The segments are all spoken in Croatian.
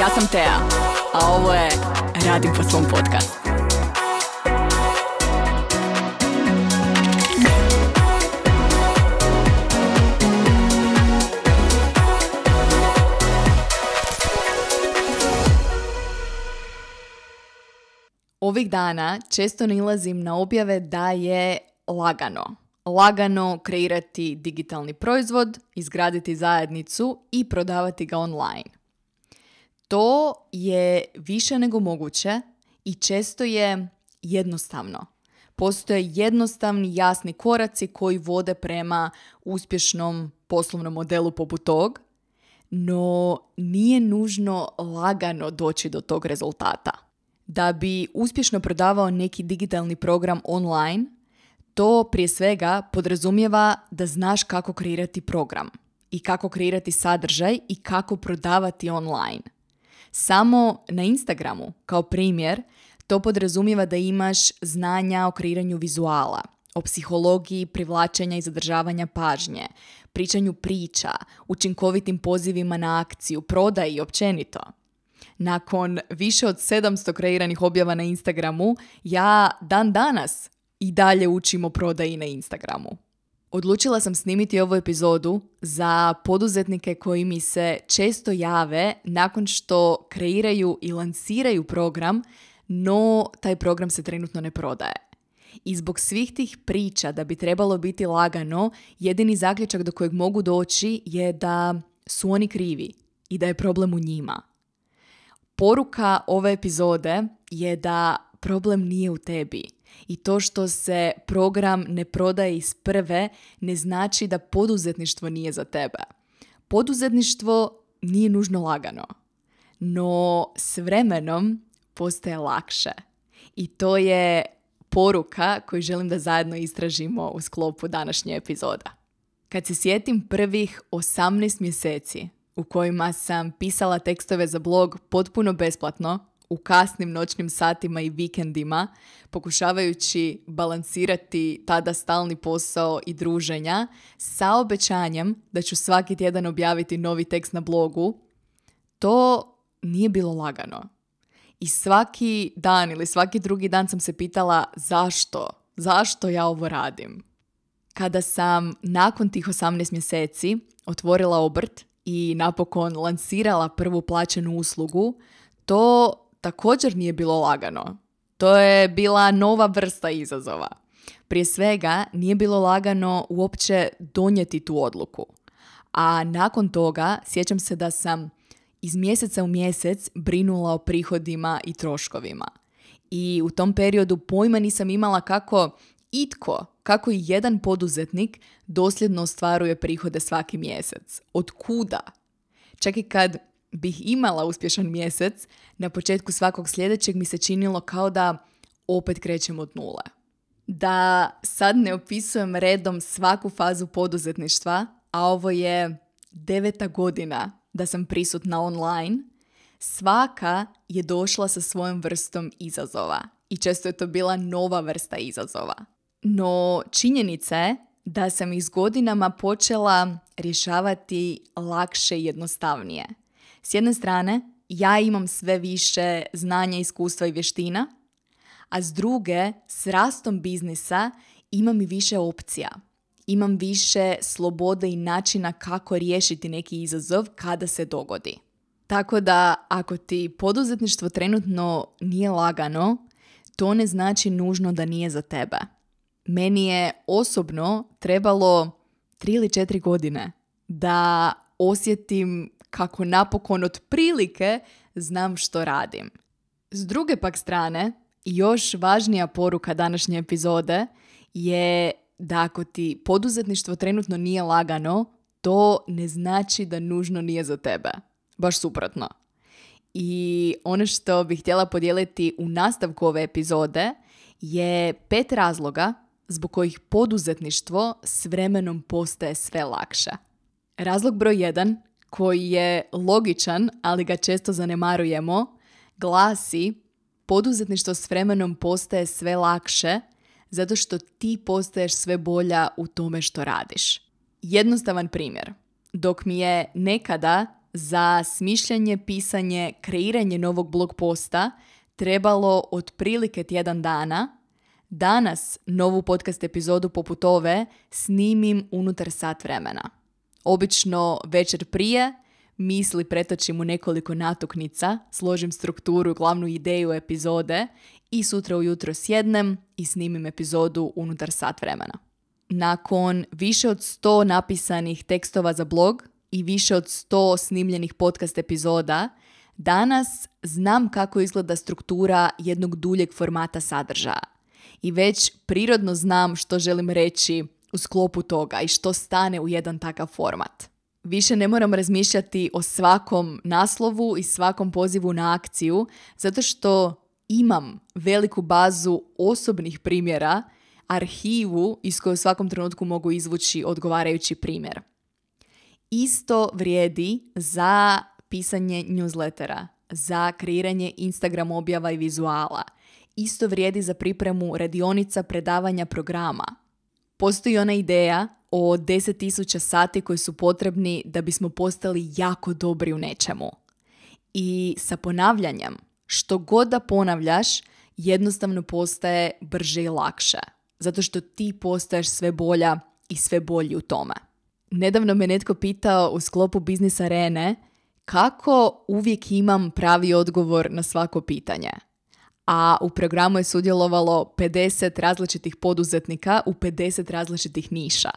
Ja sam Teja, a ovo je Radim po svom podcastu. Ovih dana često nilazim na objave da je lagano. Lagano kreirati digitalni proizvod, izgraditi zajednicu i prodavati ga online. To je više nego moguće i često je jednostavno. Postoje jednostavni, jasni koraci koji vode prema uspješnom poslovnom modelu poput tog, no nije nužno lagano doći do tog rezultata. Da bi uspješno prodavao neki digitalni program online, to prije svega podrazumijeva da znaš kako kreirati program i kako kreirati sadržaj i kako prodavati online – samo na Instagramu, kao primjer, to podrazumijeva da imaš znanja o kreiranju vizuala, o psihologiji privlačenja i zadržavanja pažnje, pričanju priča, učinkovitim pozivima na akciju, prodaji i općenito. Nakon više od 700 kreiranih objava na Instagramu, ja dan danas i dalje učim o prodaji na Instagramu. Odlučila sam snimiti ovu epizodu za poduzetnike koji mi se često jave nakon što kreiraju i lansiraju program, no taj program se trenutno ne prodaje. I zbog svih tih priča da bi trebalo biti lagano, jedini zaključak do kojeg mogu doći je da su oni krivi i da je problem u njima. Poruka ove epizode je da problem nije u tebi i to što se program ne prodaje iz prve ne znači da poduzetništvo nije za tebe. Poduzetništvo nije nužno lagano, no s vremenom postaje lakše. I to je poruka koju želim da zajedno istražimo u sklopu današnje epizoda. Kad se sjetim prvih 18 mjeseci u kojima sam pisala tekstove za blog potpuno besplatno, u kasnim noćnim satima i vikendima, pokušavajući balansirati tada stalni posao i druženja sa obećanjem da ću svaki tjedan objaviti novi tekst na blogu, to nije bilo lagano. I svaki dan ili svaki drugi dan sam se pitala zašto, zašto ja ovo radim. Kada sam nakon tih 18 mjeseci otvorila obrt i napokon lansirala prvu plaćenu uslugu, to također nije bilo lagano. To je bila nova vrsta izazova. Prije svega nije bilo lagano uopće donijeti tu odluku. A nakon toga sjećam se da sam iz mjeseca u mjesec brinula o prihodima i troškovima. I u tom periodu pojma nisam imala kako itko, kako i jedan poduzetnik dosljedno ostvaruje prihode svaki mjesec. Od kuda? Čak i kad bih imala uspješan mjesec, na početku svakog sljedećeg mi se činilo kao da opet krećem od nule. Da sad ne opisujem redom svaku fazu poduzetništva, a ovo je deveta godina da sam prisutna online, svaka je došla sa svojom vrstom izazova i često je to bila nova vrsta izazova. No činjenica je da sam iz godinama počela rješavati lakše i jednostavnije – s jedne strane, ja imam sve više znanja, iskustva i vještina, a s druge, s rastom biznisa imam i više opcija. Imam više slobode i načina kako riješiti neki izazov kada se dogodi. Tako da ako ti poduzetništvo trenutno nije lagano, to ne znači nužno da nije za tebe. Meni je osobno trebalo tri ili četiri godine da osjetim kako napokon otprilike znam što radim. S druge pak strane, još važnija poruka današnje epizode je da ako ti poduzetništvo trenutno nije lagano, to ne znači da nužno nije za tebe. Baš suprotno. I ono što bih htjela podijeliti u nastavku ove epizode je pet razloga zbog kojih poduzetništvo s vremenom postaje sve lakše. Razlog broj jedan koji je logičan, ali ga često zanemarujemo, glasi poduzetništvo s vremenom postaje sve lakše zato što ti postaješ sve bolja u tome što radiš. Jednostavan primjer. Dok mi je nekada za smišljanje, pisanje, kreiranje novog blog posta trebalo otprilike tjedan dana, danas novu podcast epizodu poput ove snimim unutar sat vremena. Obično večer prije misli pretočim u nekoliko natuknica, složim strukturu, glavnu ideju epizode i sutra ujutro sjednem i snimim epizodu unutar sat vremena. Nakon više od 100 napisanih tekstova za blog i više od 100 snimljenih podcast epizoda, danas znam kako izgleda struktura jednog duljeg formata sadržaja. I već prirodno znam što želim reći u sklopu toga i što stane u jedan takav format. Više ne moram razmišljati o svakom naslovu i svakom pozivu na akciju, zato što imam veliku bazu osobnih primjera, arhivu iz koje u svakom trenutku mogu izvući odgovarajući primjer. Isto vrijedi za pisanje newslettera, za kreiranje Instagram objava i vizuala. Isto vrijedi za pripremu radionica predavanja programa – Postoji ona ideja o 10.000 sati koji su potrebni da bismo postali jako dobri u nečemu. I sa ponavljanjem, što god da ponavljaš, jednostavno postaje brže i lakše. Zato što ti postaješ sve bolja i sve bolji u tome. Nedavno me netko pitao u sklopu biznis arene kako uvijek imam pravi odgovor na svako pitanje a u programu je sudjelovalo 50 različitih poduzetnika u 50 različitih niša.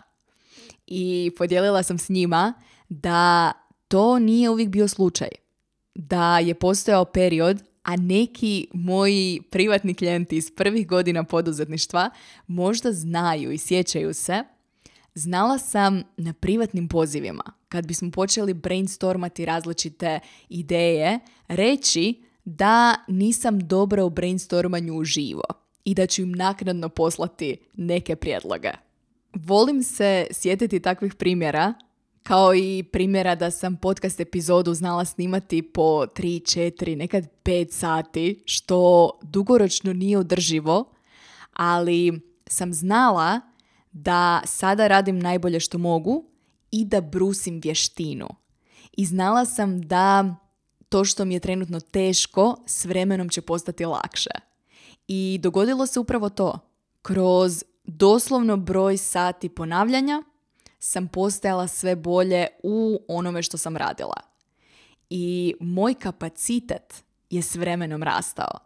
I podijelila sam s njima da to nije uvijek bio slučaj. Da je postojao period, a neki moji privatni klijenti iz prvih godina poduzetništva možda znaju i sjećaju se, znala sam na privatnim pozivima, kad bismo počeli brainstormati različite ideje, reći da nisam dobra u brainstormanju uživo i da ću im naknadno poslati neke prijedloge. Volim se sjetiti takvih primjera, kao i primjera da sam podcast epizodu znala snimati po 3, 4, nekad 5 sati, što dugoročno nije održivo, ali sam znala da sada radim najbolje što mogu i da brusim vještinu. I znala sam da to što mi je trenutno teško s vremenom će postati lakše. I dogodilo se upravo to. Kroz doslovno broj sati ponavljanja sam postajala sve bolje u onome što sam radila. I moj kapacitet je s vremenom rastao.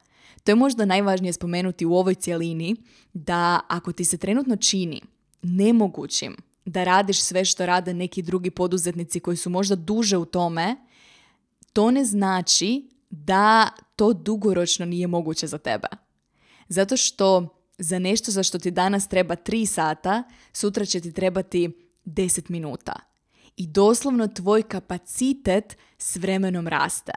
To je možda najvažnije spomenuti u ovoj cjelini da ako ti se trenutno čini nemogućim da radiš sve što rade neki drugi poduzetnici koji su možda duže u tome to ne znači da to dugoročno nije moguće za tebe. Zato što za nešto za što ti danas treba 3 sata, sutra će ti trebati 10 minuta. I doslovno tvoj kapacitet s vremenom raste.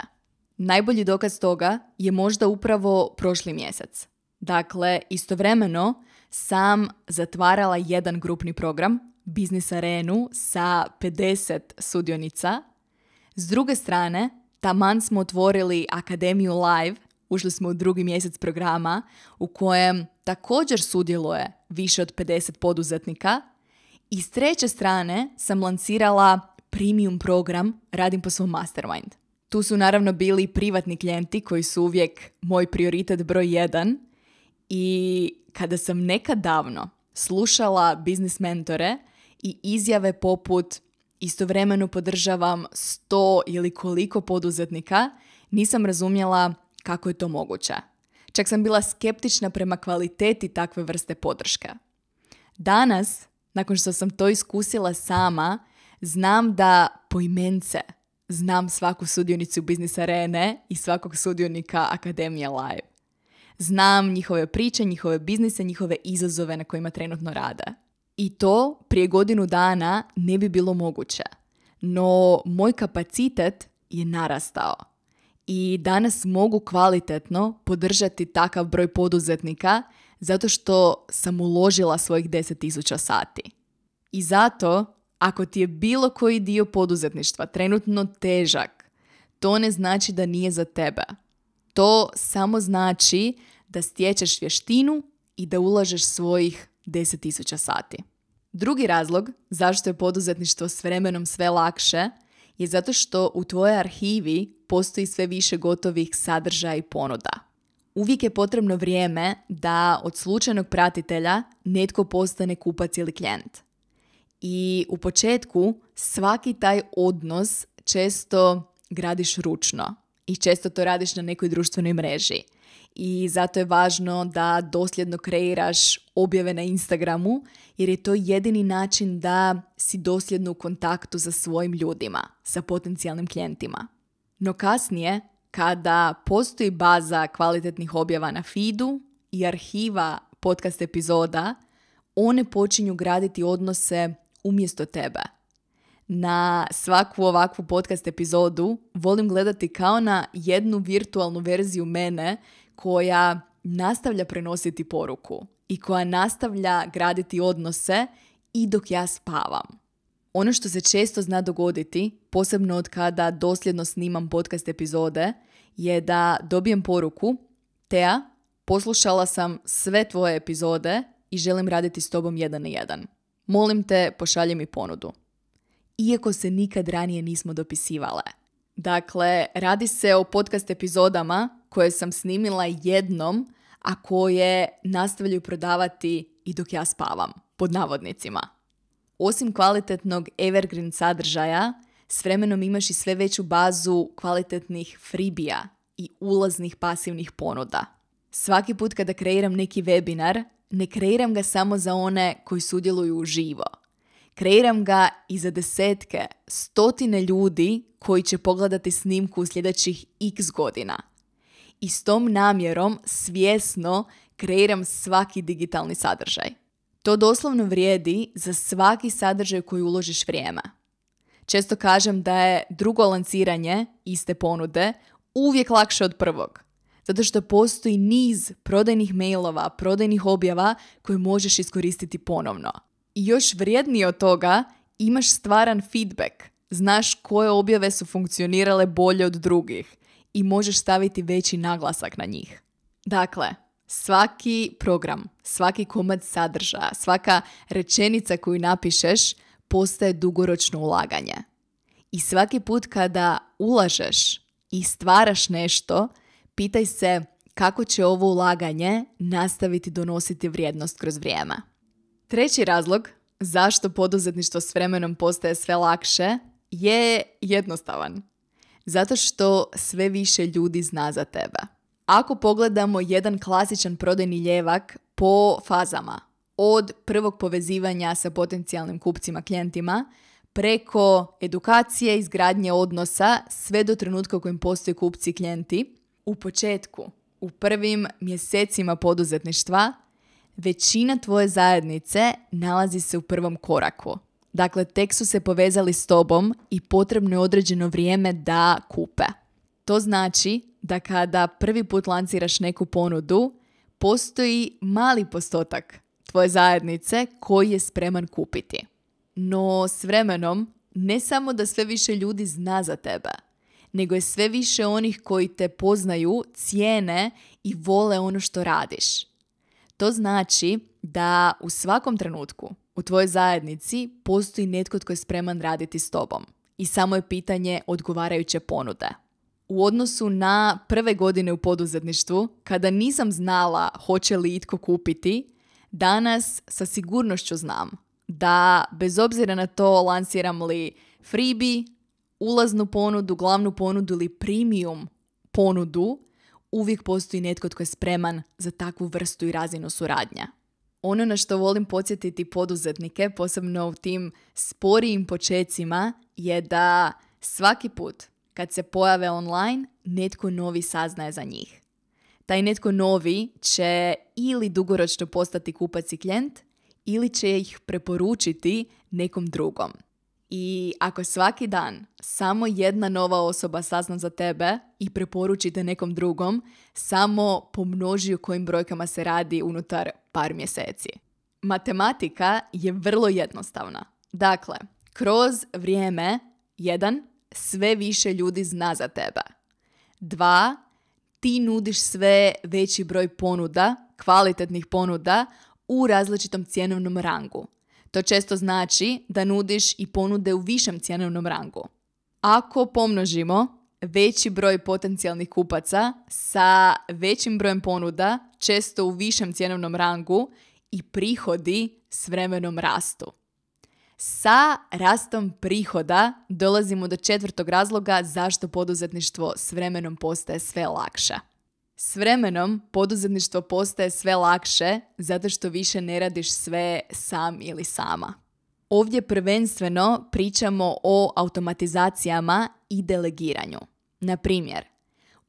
Najbolji dokaz toga je možda upravo prošli mjesec. Dakle, istovremeno sam zatvarala jedan grupni program, Biznis Arenu, sa 50 sudionica. S druge strane, taman smo otvorili Akademiju Live, ušli smo u drugi mjesec programa u kojem također sudjeluje više od 50 poduzetnika i s treće strane sam lancirala premium program Radim po svom mastermind. Tu su naravno bili privatni klijenti koji su uvijek moj prioritet broj jedan i kada sam nekad davno slušala biznis mentore i izjave poput istovremeno podržavam sto ili koliko poduzetnika, nisam razumjela kako je to moguće. Čak sam bila skeptična prema kvaliteti takve vrste podrške. Danas, nakon što sam to iskusila sama, znam da poimence znam svaku sudionicu Biznis Arene i svakog sudionika Akademije Live. Znam njihove priče, njihove biznise, njihove izazove na kojima trenutno rade. I to prije godinu dana ne bi bilo moguće. No moj kapacitet je narastao i danas mogu kvalitetno podržati takav broj poduzetnika zato što sam uložila svojih 10.000 sati. I zato, ako ti je bilo koji dio poduzetništva trenutno težak, to ne znači da nije za tebe. To samo znači da stječeš vještinu i da ulažeš svojih 10.000 sati. Drugi razlog zašto je poduzetništvo s vremenom sve lakše je zato što u tvojoj arhivi postoji sve više gotovih sadržaja i ponuda. Uvijek je potrebno vrijeme da od slučajnog pratitelja netko postane kupac ili klijent. I u početku svaki taj odnos često gradiš ručno i često to radiš na nekoj društvenoj mreži i zato je važno da dosljedno kreiraš objave na Instagramu jer je to jedini način da si dosljedno u kontaktu sa svojim ljudima, sa potencijalnim klijentima. No kasnije, kada postoji baza kvalitetnih objava na feedu i arhiva podcast epizoda, one počinju graditi odnose umjesto tebe – na svaku ovakvu podcast epizodu volim gledati kao na jednu virtualnu verziju mene koja nastavlja prenositi poruku i koja nastavlja graditi odnose i dok ja spavam. Ono što se često zna dogoditi, posebno od kada dosljedno snimam podcast epizode, je da dobijem poruku Teja, poslušala sam sve tvoje epizode i želim raditi s tobom jedan na jedan. Molim te, pošalji mi ponudu iako se nikad ranije nismo dopisivale. Dakle, radi se o podcast epizodama koje sam snimila jednom, a koje nastavljaju prodavati i dok ja spavam, pod navodnicima. Osim kvalitetnog evergreen sadržaja, s vremenom imaš i sve veću bazu kvalitetnih fribija i ulaznih pasivnih ponuda. Svaki put kada kreiram neki webinar, ne kreiram ga samo za one koji sudjeluju živo. Kreiram ga i za desetke, stotine ljudi koji će pogledati snimku u sljedećih x godina. I s tom namjerom svjesno kreiram svaki digitalni sadržaj. To doslovno vrijedi za svaki sadržaj koji uložiš vrijeme. Često kažem da je drugo lanciranje iste ponude uvijek lakše od prvog. Zato što postoji niz prodajnih mailova, prodajnih objava koje možeš iskoristiti ponovno – i još vrijednije od toga, imaš stvaran feedback. Znaš koje objave su funkcionirale bolje od drugih i možeš staviti veći naglasak na njih. Dakle, svaki program, svaki komad sadržaja, svaka rečenica koju napišeš postaje dugoročno ulaganje. I svaki put kada ulažeš i stvaraš nešto, pitaj se kako će ovo ulaganje nastaviti donositi vrijednost kroz vrijeme. Treći razlog zašto poduzetništvo s vremenom postaje sve lakše je jednostavan. Zato što sve više ljudi zna za tebe. Ako pogledamo jedan klasičan prodajni ljevak po fazama, od prvog povezivanja sa potencijalnim kupcima, klijentima, preko edukacije, izgradnje odnosa, sve do trenutka u kojem postoje kupci i klijenti, u početku, u prvim mjesecima poduzetništva, većina tvoje zajednice nalazi se u prvom koraku. Dakle, tek su se povezali s tobom i potrebno je određeno vrijeme da kupe. To znači da kada prvi put lanciraš neku ponudu, postoji mali postotak tvoje zajednice koji je spreman kupiti. No s vremenom, ne samo da sve više ljudi zna za tebe, nego je sve više onih koji te poznaju, cijene i vole ono što radiš. To znači da u svakom trenutku u tvojoj zajednici postoji netko tko je spreman raditi s tobom. I samo je pitanje odgovarajuće ponude. U odnosu na prve godine u poduzetništvu, kada nisam znala hoće li itko kupiti, danas sa sigurnošću znam da bez obzira na to lansiram li freebie, ulaznu ponudu, glavnu ponudu ili premium ponudu, uvijek postoji netko tko je spreman za takvu vrstu i razinu suradnja. Ono na što volim podsjetiti poduzetnike, posebno u tim sporijim počecima, je da svaki put kad se pojave online, netko novi saznaje za njih. Taj netko novi će ili dugoročno postati kupac i klijent, ili će ih preporučiti nekom drugom. I ako svaki dan samo jedna nova osoba sazna za tebe i preporučite nekom drugom, samo pomnoži o kojim brojkama se radi unutar par mjeseci. Matematika je vrlo jednostavna. Dakle, kroz vrijeme, jedan, sve više ljudi zna za tebe. Dva, ti nudiš sve veći broj ponuda, kvalitetnih ponuda, u različitom cjenovnom rangu. To često znači da nudiš i ponude u višem cjenovnom rangu. Ako pomnožimo veći broj potencijalnih kupaca sa većim brojem ponuda, često u višem cjenovnom rangu i prihodi s vremenom rastu. Sa rastom prihoda dolazimo do četvrtog razloga zašto poduzetništvo s vremenom postaje sve lakše. S vremenom poduzetništvo postaje sve lakše zato što više ne radiš sve sam ili sama. Ovdje prvenstveno pričamo o automatizacijama i delegiranju. Na primjer,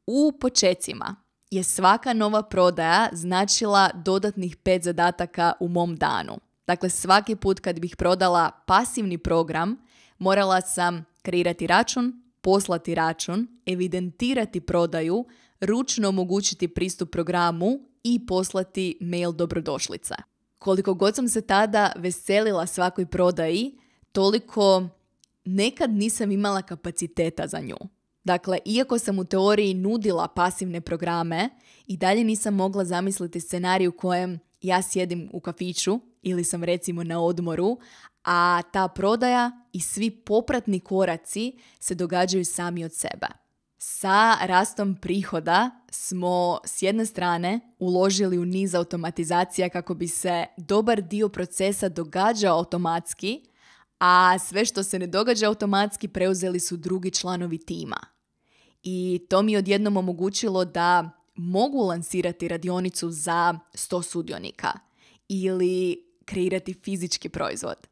u počecima je svaka nova prodaja značila dodatnih pet zadataka u mom danu. Dakle, svaki put kad bih prodala pasivni program, morala sam kreirati račun, poslati račun, evidentirati prodaju, ručno omogućiti pristup programu i poslati mail dobrodošlica. Koliko god sam se tada veselila svakoj prodaji, toliko nekad nisam imala kapaciteta za nju. Dakle, iako sam u teoriji nudila pasivne programe, i dalje nisam mogla zamisliti scenarij u kojem ja sjedim u kafiću ili sam recimo na odmoru, a ta prodaja i svi popratni koraci se događaju sami od sebe sa rastom prihoda smo s jedne strane uložili u niz automatizacija kako bi se dobar dio procesa događao automatski, a sve što se ne događa automatski preuzeli su drugi članovi tima. I to mi odjednom omogućilo da mogu lansirati radionicu za 100 sudionika ili kreirati fizički proizvod.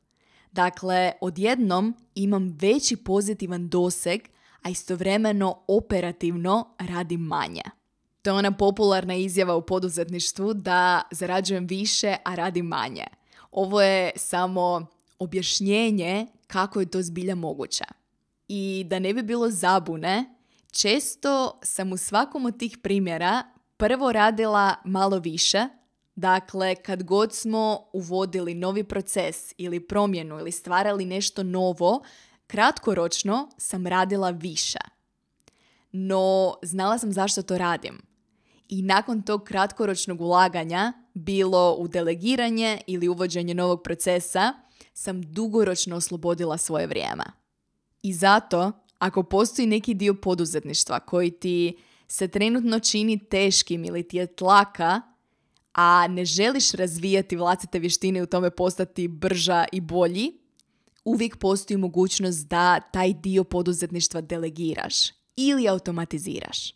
Dakle, odjednom imam veći pozitivan doseg a istovremeno operativno radi manje. To je ona popularna izjava u poduzetništvu da zarađujem više, a radi manje. Ovo je samo objašnjenje kako je to zbilja moguće. I da ne bi bilo zabune, često sam u svakom od tih primjera prvo radila malo više, dakle kad god smo uvodili novi proces ili promjenu ili stvarali nešto novo, Kratkoročno sam radila više. No, znala sam zašto to radim. I nakon tog kratkoročnog ulaganja, bilo u delegiranje ili uvođenje novog procesa, sam dugoročno oslobodila svoje vrijeme. I zato, ako postoji neki dio poduzetništva koji ti se trenutno čini teškim ili ti je tlaka, a ne želiš razvijati vlastite vještine i u tome postati brža i bolji, uvijek postoji mogućnost da taj dio poduzetništva delegiraš ili automatiziraš.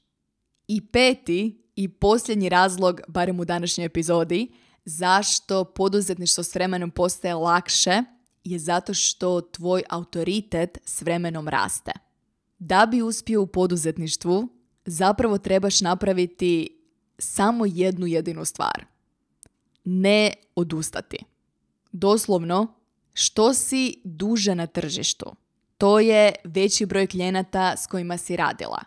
I peti i posljednji razlog, barem u današnjoj epizodi, zašto poduzetništvo s vremenom postaje lakše je zato što tvoj autoritet s vremenom raste. Da bi uspio u poduzetništvu, zapravo trebaš napraviti samo jednu jedinu stvar. Ne odustati. Doslovno, što si duže na tržištu, to je veći broj klijenata s kojima si radila.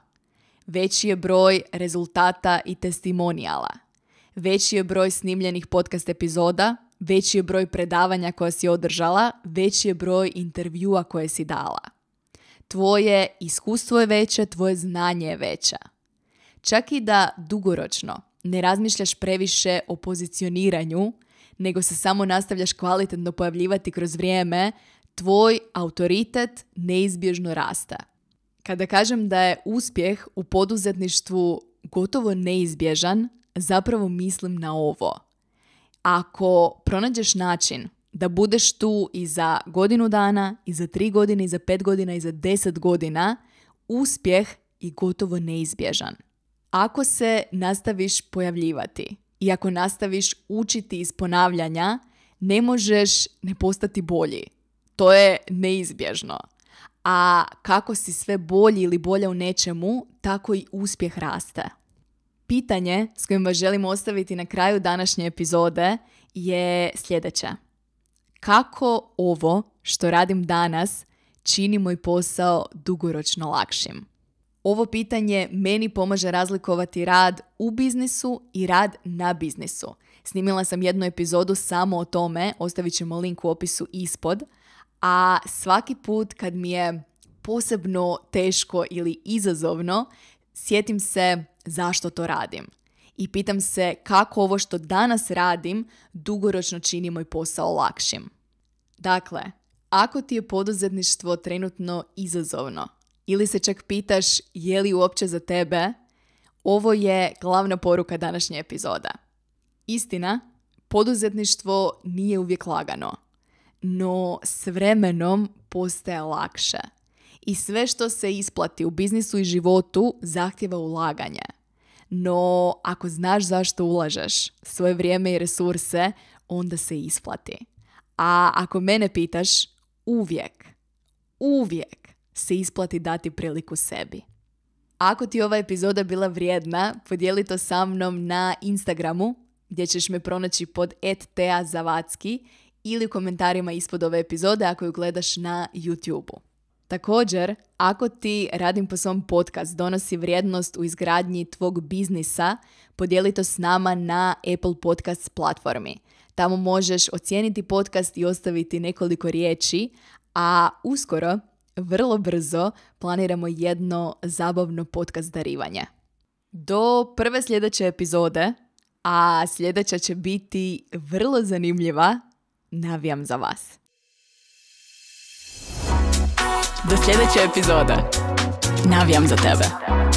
Veći je broj rezultata i testimonijala. Veći je broj snimljenih podcast epizoda, veći je broj predavanja koja si održala, veći je broj intervjua koje si dala. Tvoje iskustvo je veće, tvoje znanje je veća. Čak i da dugoročno ne razmišljaš previše o pozicioniranju nego se samo nastavljaš kvalitetno pojavljivati kroz vrijeme, tvoj autoritet neizbježno raste. Kada kažem da je uspjeh u poduzetništvu gotovo neizbježan, zapravo mislim na ovo. Ako pronađeš način da budeš tu i za godinu dana, i za tri godine, i za pet godina, i za deset godina, uspjeh je gotovo neizbježan. Ako se nastaviš pojavljivati, i ako nastaviš učiti iz ponavljanja, ne možeš ne postati bolji. To je neizbježno. A kako si sve bolji ili bolja u nečemu, tako i uspjeh raste. Pitanje s kojim vas želim ostaviti na kraju današnje epizode je sljedeće. Kako ovo što radim danas čini moj posao dugoročno lakšim? Ovo pitanje meni pomaže razlikovati rad u biznisu i rad na biznisu. Snimila sam jednu epizodu samo o tome, ostavit ćemo link u opisu ispod, a svaki put kad mi je posebno teško ili izazovno, sjetim se zašto to radim. I pitam se kako ovo što danas radim dugoročno čini moj posao lakšim. Dakle, ako ti je poduzetništvo trenutno izazovno, ili se čak pitaš je li uopće za tebe, ovo je glavna poruka današnje epizoda. Istina, poduzetništvo nije uvijek lagano, no s vremenom postaje lakše. I sve što se isplati u biznisu i životu zahtjeva ulaganje. No, ako znaš zašto ulažeš svoje vrijeme i resurse, onda se isplati. A ako mene pitaš, uvijek, uvijek se isplati dati priliku sebi. Ako ti ova epizoda bila vrijedna, podijeli to sa mnom na Instagramu gdje ćeš me pronaći pod ettea.zavacki ili u komentarima ispod ove epizode ako ju gledaš na YouTube-u. Također, ako ti Radim po svom podcast donosi vrijednost u izgradnji tvog biznisa, podijeli to s nama na Apple Podcast platformi. Tamo možeš ocijeniti podcast i ostaviti nekoliko riječi, a uskoro vrlo brzo planiramo jedno zabavno podcast darivanje. Do prve sljedeće epizode, a sljedeća će biti vrlo zanimljiva, navijam za vas. Do sljedeće epizode, navijam za tebe.